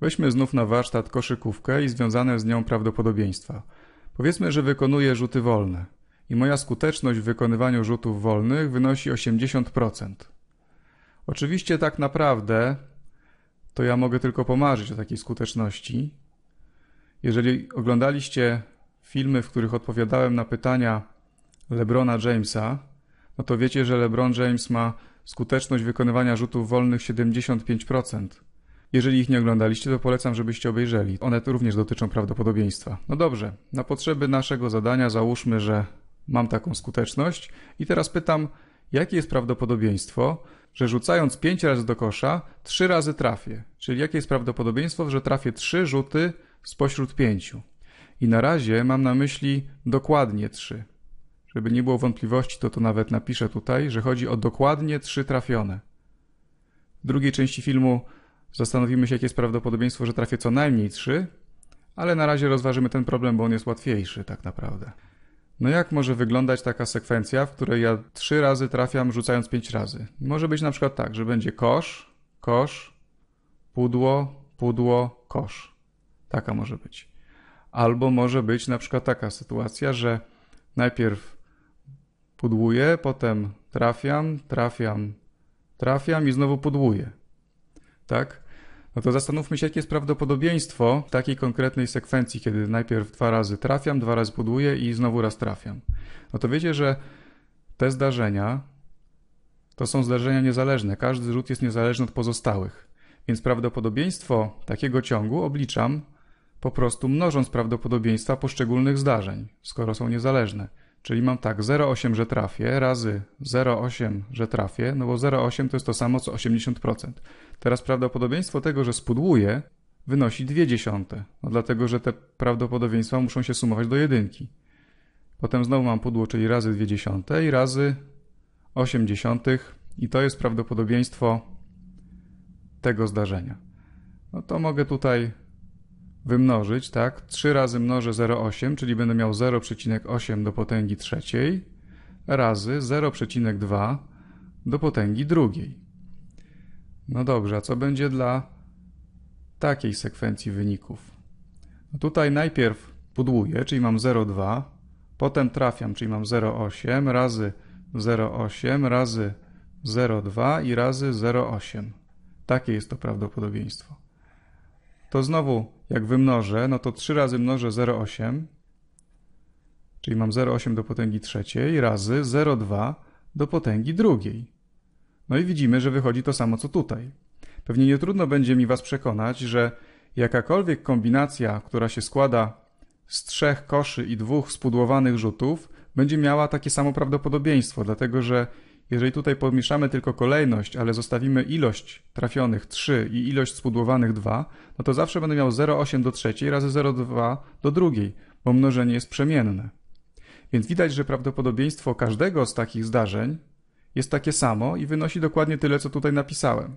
Weźmy znów na warsztat koszykówkę i związane z nią prawdopodobieństwa. Powiedzmy, że wykonuję rzuty wolne i moja skuteczność w wykonywaniu rzutów wolnych wynosi 80%. Oczywiście tak naprawdę to ja mogę tylko pomarzyć o takiej skuteczności. Jeżeli oglądaliście filmy, w których odpowiadałem na pytania LeBrona Jamesa, no to wiecie, że LeBron James ma skuteczność wykonywania rzutów wolnych 75%. Jeżeli ich nie oglądaliście, to polecam, żebyście obejrzeli. One tu również dotyczą prawdopodobieństwa. No dobrze, na potrzeby naszego zadania załóżmy, że mam taką skuteczność i teraz pytam, jakie jest prawdopodobieństwo, że rzucając 5 razy do kosza, 3 razy trafię. Czyli jakie jest prawdopodobieństwo, że trafię 3 rzuty spośród 5. I na razie mam na myśli dokładnie 3. Żeby nie było wątpliwości, to to nawet napiszę tutaj, że chodzi o dokładnie 3 trafione. W drugiej części filmu Zastanowimy się, jakie jest prawdopodobieństwo, że trafię co najmniej 3, ale na razie rozważymy ten problem, bo on jest łatwiejszy tak naprawdę. No jak może wyglądać taka sekwencja, w której ja 3 razy trafiam rzucając 5 razy? Może być na przykład tak, że będzie kosz, kosz, pudło, pudło, kosz. Taka może być. Albo może być na przykład taka sytuacja, że najpierw pudłuję, potem trafiam, trafiam, trafiam i znowu pudłuję tak? No to zastanówmy się, jakie jest prawdopodobieństwo takiej konkretnej sekwencji, kiedy najpierw dwa razy trafiam, dwa razy buduję i znowu raz trafiam. No to wiecie, że te zdarzenia to są zdarzenia niezależne. Każdy rzut jest niezależny od pozostałych. Więc prawdopodobieństwo takiego ciągu obliczam po prostu mnożąc prawdopodobieństwa poszczególnych zdarzeń, skoro są niezależne. Czyli mam tak, 0,8, że trafię, razy 0,8, że trafię, no bo 0,8 to jest to samo co 80%. Teraz prawdopodobieństwo tego, że spudłuję, wynosi 2 dziesiąte, no dlatego że te prawdopodobieństwa muszą się sumować do jedynki. Potem znowu mam pudło, czyli razy 2 dziesiąte i razy 8 dziesiątych i to jest prawdopodobieństwo tego zdarzenia. No to mogę tutaj wymnożyć, tak? 3 razy mnożę 0,8, czyli będę miał 0,8 do potęgi trzeciej razy 0,2 do potęgi drugiej. No dobrze, a co będzie dla takiej sekwencji wyników? No tutaj najpierw podłuję, czyli mam 0,2, potem trafiam, czyli mam 0,8 razy 0,8 razy 0,2 i razy 0,8. Takie jest to prawdopodobieństwo. To znowu jak wymnożę, no to 3 razy mnożę 0,8, czyli mam 0,8 do potęgi trzeciej razy 0,2 do potęgi drugiej. No i widzimy, że wychodzi to samo co tutaj. Pewnie nie trudno będzie mi Was przekonać, że jakakolwiek kombinacja, która się składa z trzech koszy i dwóch spudłowanych rzutów, będzie miała takie samo prawdopodobieństwo, dlatego że jeżeli tutaj pomieszamy tylko kolejność, ale zostawimy ilość trafionych 3 i ilość spudłowanych 2, no to zawsze będę miał 0,8 do trzeciej razy 0,2 do drugiej, bo mnożenie jest przemienne. Więc widać, że prawdopodobieństwo każdego z takich zdarzeń jest takie samo i wynosi dokładnie tyle, co tutaj napisałem.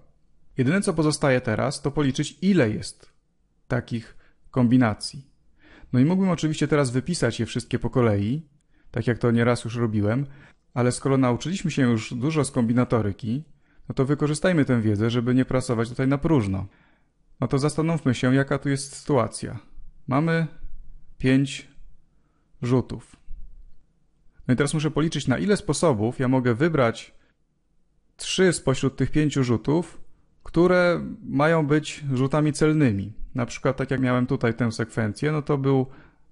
Jedyne, co pozostaje teraz, to policzyć, ile jest takich kombinacji. No i mógłbym oczywiście teraz wypisać je wszystkie po kolei, tak jak to nieraz już robiłem, ale skoro nauczyliśmy się już dużo z kombinatoryki, no to wykorzystajmy tę wiedzę, żeby nie pracować tutaj na próżno. No to zastanówmy się, jaka tu jest sytuacja. Mamy 5 rzutów. No i teraz muszę policzyć, na ile sposobów ja mogę wybrać 3 spośród tych 5 rzutów, które mają być rzutami celnymi. Na przykład, tak jak miałem tutaj tę sekwencję, no to był,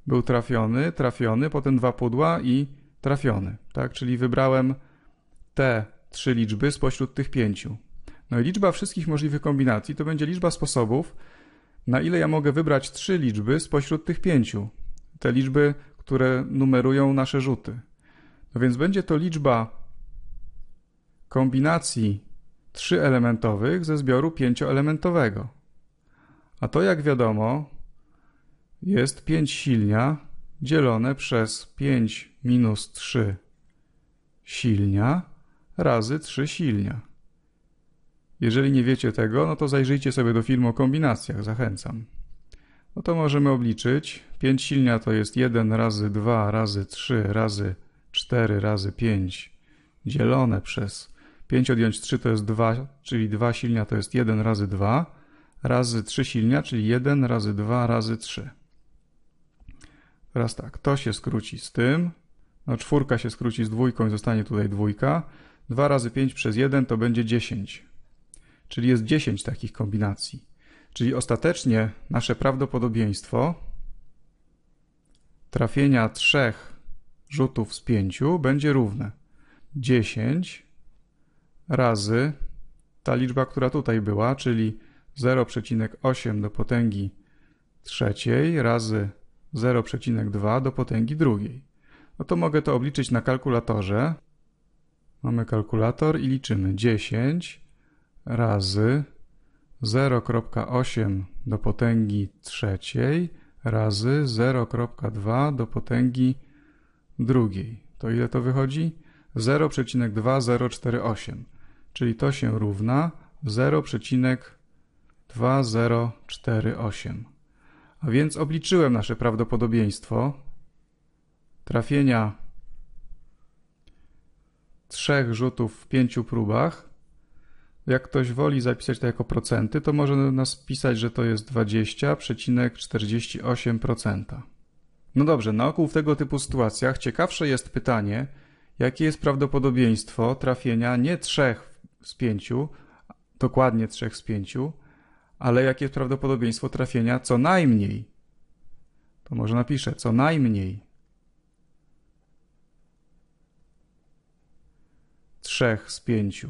był trafiony, trafiony, potem dwa pudła i trafiony, tak? Czyli wybrałem te trzy liczby spośród tych pięciu. No i liczba wszystkich możliwych kombinacji to będzie liczba sposobów, na ile ja mogę wybrać trzy liczby spośród tych pięciu. Te liczby, które numerują nasze rzuty. No więc będzie to liczba kombinacji trzyelementowych ze zbioru pięcioelementowego. A to, jak wiadomo, jest 5 silnia dzielone przez 5 minus 3 silnia razy 3 silnia. Jeżeli nie wiecie tego, no to zajrzyjcie sobie do filmu o kombinacjach, zachęcam. No to możemy obliczyć. 5 silnia to jest 1 razy 2 razy 3 razy 4 razy 5 dzielone przez 5 odjąć 3 to jest 2, czyli 2 silnia to jest 1 razy 2 razy 3 silnia, czyli 1 razy 2 razy 3. Teraz tak, to się skróci z tym. No czwórka się skróci z dwójką i zostanie tutaj dwójka. 2 razy 5 przez 1 to będzie 10. Czyli jest 10 takich kombinacji. Czyli ostatecznie nasze prawdopodobieństwo trafienia trzech rzutów z 5 będzie równe 10 razy ta liczba, która tutaj była, czyli 0,8 do potęgi trzeciej razy 0,2 do potęgi drugiej. No to mogę to obliczyć na kalkulatorze. Mamy kalkulator i liczymy 10 razy 0,8 do potęgi trzeciej razy 0,2 do potęgi drugiej. To ile to wychodzi? 0,2048, czyli to się równa 0,2048. A więc obliczyłem nasze prawdopodobieństwo trafienia trzech rzutów w pięciu próbach. Jak ktoś woli zapisać to jako procenty, to może nas pisać, że to jest 20,48%. No dobrze, naokół w tego typu sytuacjach ciekawsze jest pytanie, jakie jest prawdopodobieństwo trafienia nie trzech z pięciu, dokładnie trzech z pięciu, ale jakie jest prawdopodobieństwo trafienia co najmniej? To może napiszę co najmniej 3 z 5.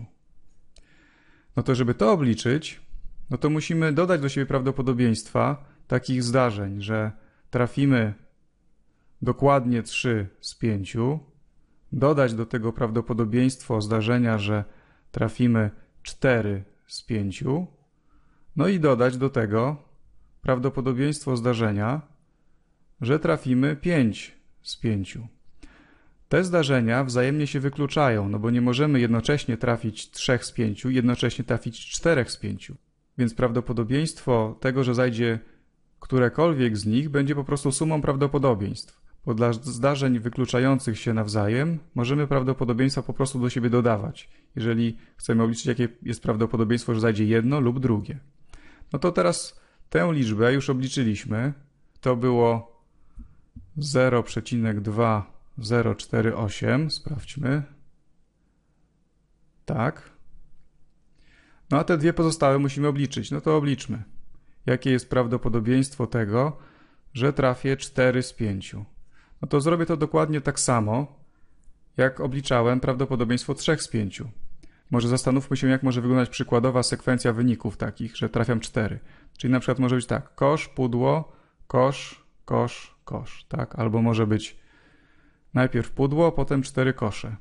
No to żeby to obliczyć, no to musimy dodać do siebie prawdopodobieństwa takich zdarzeń, że trafimy dokładnie 3 z 5, dodać do tego prawdopodobieństwo zdarzenia, że trafimy 4 z 5, no i dodać do tego prawdopodobieństwo zdarzenia, że trafimy 5 z 5. Te zdarzenia wzajemnie się wykluczają, no bo nie możemy jednocześnie trafić 3 z 5, jednocześnie trafić 4 z 5. Więc prawdopodobieństwo tego, że zajdzie którekolwiek z nich, będzie po prostu sumą prawdopodobieństw. Bo dla zdarzeń wykluczających się nawzajem możemy prawdopodobieństwa po prostu do siebie dodawać, jeżeli chcemy obliczyć, jakie jest prawdopodobieństwo, że zajdzie jedno lub drugie. No to teraz tę liczbę już obliczyliśmy. To było 0,2048. Sprawdźmy. Tak. No a te dwie pozostałe musimy obliczyć. No to obliczmy. Jakie jest prawdopodobieństwo tego, że trafię 4 z 5? No to zrobię to dokładnie tak samo, jak obliczałem prawdopodobieństwo 3 z 5. Może zastanówmy się, jak może wyglądać przykładowa sekwencja wyników takich, że trafiam cztery. Czyli na przykład może być tak, kosz, pudło, kosz, kosz, kosz, tak? Albo może być najpierw pudło, potem cztery kosze.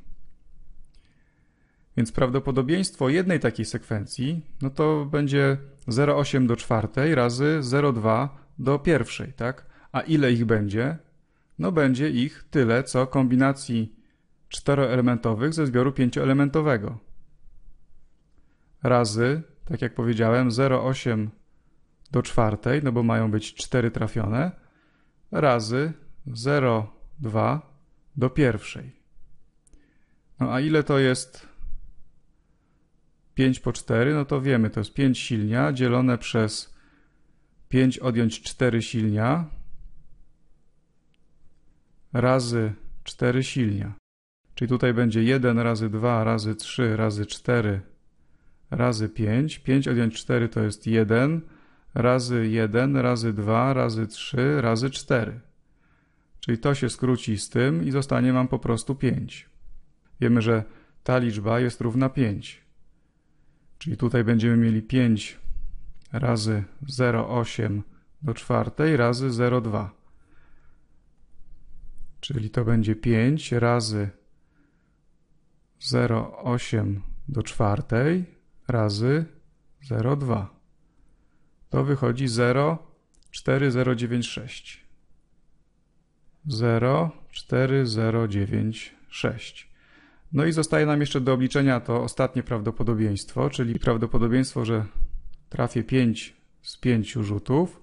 Więc prawdopodobieństwo jednej takiej sekwencji, no to będzie 0,8 do czwartej razy 0,2 do pierwszej, tak? A ile ich będzie? No będzie ich tyle, co kombinacji czteroelementowych ze zbioru pięcioelementowego razy, tak jak powiedziałem, 0,8 do czwartej, no bo mają być 4 trafione, razy 0,2 do pierwszej. No a ile to jest 5 po 4? No to wiemy, to jest 5 silnia dzielone przez 5 odjąć 4 silnia razy 4 silnia. Czyli tutaj będzie 1 razy 2 razy 3 razy 4 razy 5. 5 odjąć 4 to jest 1, razy 1, razy 2, razy 3, razy 4. Czyli to się skróci z tym i zostanie mam po prostu 5. Wiemy, że ta liczba jest równa 5. Czyli tutaj będziemy mieli 5 razy 0,8 do czwartej razy 0,2. Czyli to będzie 5 razy 0,8 do czwartej razy 0,2. To wychodzi 0,4096. 0,4096. No i zostaje nam jeszcze do obliczenia to ostatnie prawdopodobieństwo, czyli prawdopodobieństwo, że trafię 5 z 5 rzutów.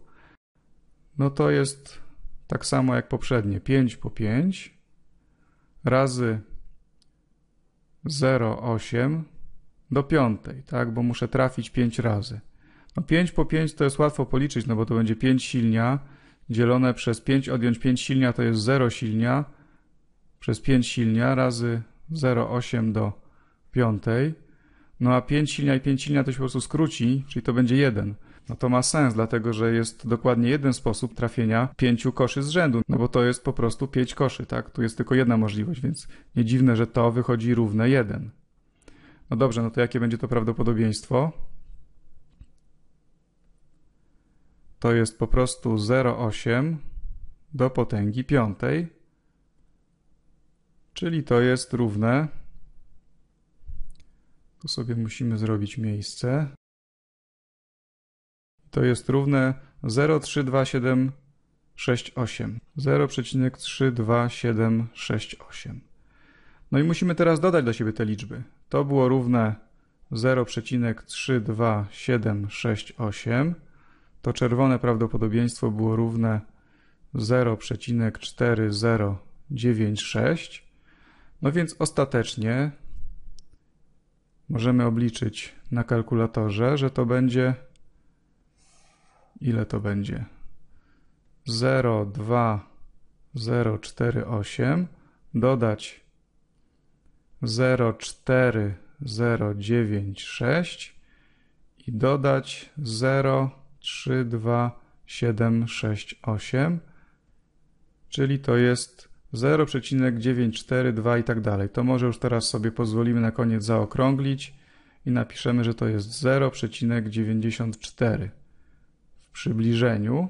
No to jest tak samo jak poprzednie, 5 po 5 razy 0,8 do piątej, tak, bo muszę trafić pięć razy. No 5 po 5 to jest łatwo policzyć, no bo to będzie 5 silnia dzielone przez 5, odjąć 5 silnia to jest 0 silnia przez 5 silnia razy 0,8 do piątej. No a 5 silnia i 5 silnia to się po prostu skróci, czyli to będzie 1. No to ma sens, dlatego że jest dokładnie jeden sposób trafienia 5 koszy z rzędu, no bo to jest po prostu 5 koszy, tak? Tu jest tylko jedna możliwość, więc nie dziwne, że to wychodzi równe 1. No dobrze, no to jakie będzie to prawdopodobieństwo? To jest po prostu 0,8 do potęgi piątej, czyli to jest równe. Tu sobie musimy zrobić miejsce. To jest równe 0,32768. 0,32768. No i musimy teraz dodać do siebie te liczby. To było równe 0,32768. To czerwone prawdopodobieństwo było równe 0,4096. No więc ostatecznie możemy obliczyć na kalkulatorze, że to będzie ile to będzie? 0,2048 dodać 04096 i dodać 032768, czyli to jest 0,942 i tak dalej. To może już teraz sobie pozwolimy na koniec zaokrąglić i napiszemy, że to jest 0,94 w przybliżeniu,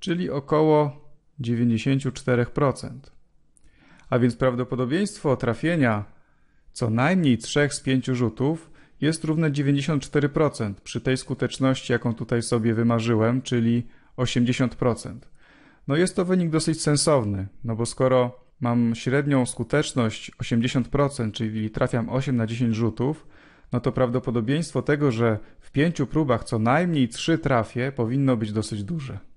czyli około 94% a więc prawdopodobieństwo trafienia co najmniej 3 z 5 rzutów jest równe 94% przy tej skuteczności, jaką tutaj sobie wymarzyłem, czyli 80%. No jest to wynik dosyć sensowny, no bo skoro mam średnią skuteczność 80%, czyli trafiam 8 na 10 rzutów, no to prawdopodobieństwo tego, że w 5 próbach co najmniej 3 trafię, powinno być dosyć duże.